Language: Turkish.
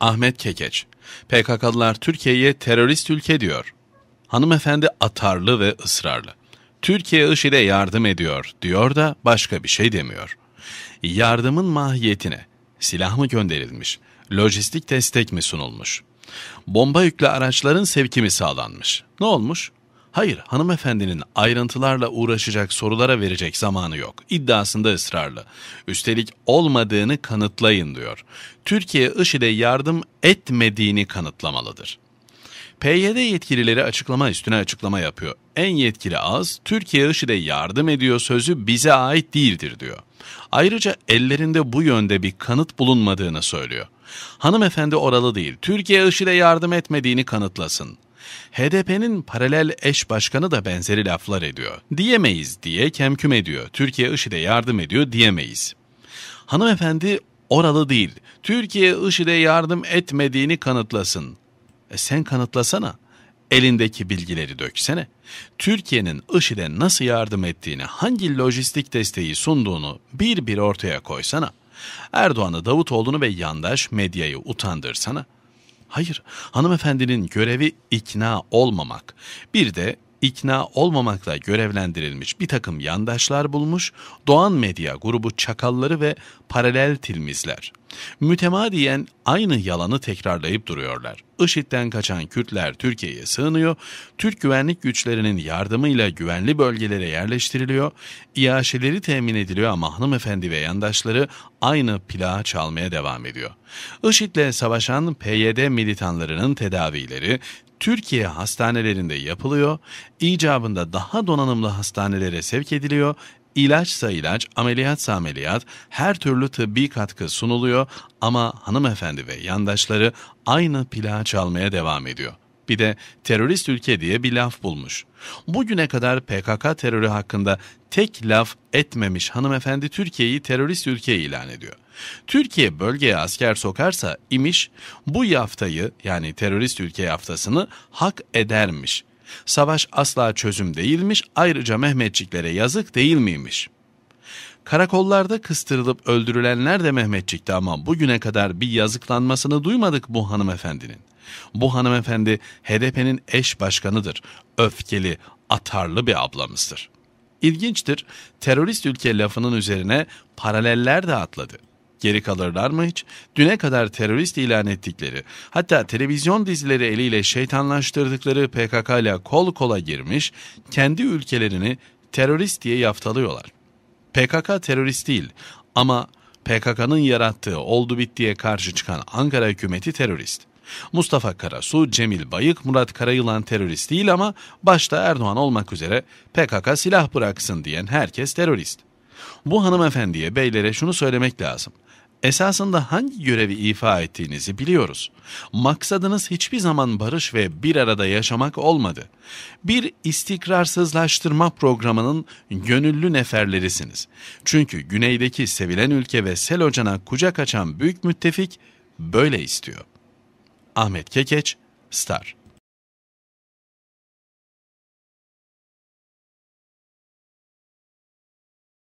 Ahmet Kekeç, PKK'lılar Türkiye'ye terörist ülke diyor. Hanımefendi atarlı ve ısrarlı. Türkiye IŞİD'e yardım ediyor diyor da başka bir şey demiyor. Yardımın mahiyetine silah mı gönderilmiş, lojistik destek mi sunulmuş? Bomba yüklü araçların sevkimi sağlanmış? Ne olmuş? Hayır, hanımefendinin ayrıntılarla uğraşacak sorulara verecek zamanı yok. İddiasında ısrarlı. Üstelik olmadığını kanıtlayın diyor. Türkiye IŞİD'e yardım etmediğini kanıtlamalıdır. PYD yetkilileri açıklama üstüne açıklama yapıyor. En yetkili ağız, Türkiye IŞİD'e yardım ediyor sözü bize ait değildir diyor. Ayrıca ellerinde bu yönde bir kanıt bulunmadığını söylüyor. Hanımefendi oralı değil, Türkiye IŞİD'e yardım etmediğini kanıtlasın. HDP'nin paralel eş başkanı da benzeri laflar ediyor. Diyemeyiz diye kemküm ediyor. Türkiye IŞİD'e yardım ediyor diyemeyiz. Hanımefendi oralı değil. Türkiye IŞİD'e yardım etmediğini kanıtlasın. E sen kanıtlasana. Elindeki bilgileri döksene. Türkiye'nin IŞİD'e nasıl yardım ettiğini, hangi lojistik desteği sunduğunu bir bir ortaya koysana. Erdoğan'ı, Davutoğlu'nu ve yandaş medyayı utandırsana.'' Hayır, hanımefendinin görevi ikna olmamak. Bir de ikna olmamakla görevlendirilmiş bir takım yandaşlar bulmuş, Doğan Medya grubu çakalları ve paralel tilmizler. Mütemadiyen aynı yalanı tekrarlayıp duruyorlar. IŞİD'den kaçan Kürtler Türkiye'ye sığınıyor, Türk güvenlik güçlerinin yardımıyla güvenli bölgelere yerleştiriliyor, iaşeleri temin ediliyor ama hanımefendi ve yandaşları aynı plağa çalmaya devam ediyor. IŞİD'le savaşan PYD militanlarının tedavileri Türkiye hastanelerinde yapılıyor, icabında daha donanımlı hastanelere sevk ediliyor, İlaçsa ilaç, ameliyatsa ameliyat, her türlü tıbbi katkı sunuluyor ama hanımefendi ve yandaşları aynı plağı çalmaya devam ediyor. Bir de terörist ülke diye bir laf bulmuş. Bugüne kadar PKK terörü hakkında tek laf etmemiş hanımefendi Türkiye'yi terörist ülke ilan ediyor. Türkiye bölgeye asker sokarsa imiş bu yaftayı yani terörist ülke yaftasını hak edermiş. Savaş asla çözüm değilmiş, ayrıca Mehmetçiklere yazık değil miymiş? Karakollarda kıstırılıp öldürülenler de Mehmetçik'ti ama bugüne kadar bir yazıklanmasını duymadık bu hanımefendinin. Bu hanımefendi HDP'nin eş başkanıdır. Öfkeli, atarlı bir ablamızdır. İlginçtir, terörist ülke lafının üzerine paraleller de atladı. Geri kalırlar mı hiç? Düne kadar terörist ilan ettikleri, hatta televizyon dizileri eliyle şeytanlaştırdıkları PKK ile kol kola girmiş, kendi ülkelerini terörist diye yaftalıyorlar. PKK terörist değil ama PKK'nın yarattığı oldu bittiye karşı çıkan Ankara hükümeti terörist. Mustafa Karasu, Cemil Bayık, Murat Karayılan terörist değil ama başta Erdoğan olmak üzere PKK silah bıraksın diyen herkes terörist. Bu hanımefendiye, beylere şunu söylemek lazım. Esasında hangi görevi ifa ettiğinizi biliyoruz. Maksadınız hiçbir zaman barış ve bir arada yaşamak olmadı. Bir istikrarsızlaştırma programının gönüllü neferlerisiniz. Çünkü güneydeki sevilen ülke ve sel ocana kucak açan büyük müttefik böyle istiyor. Ahmet Kekeç, Star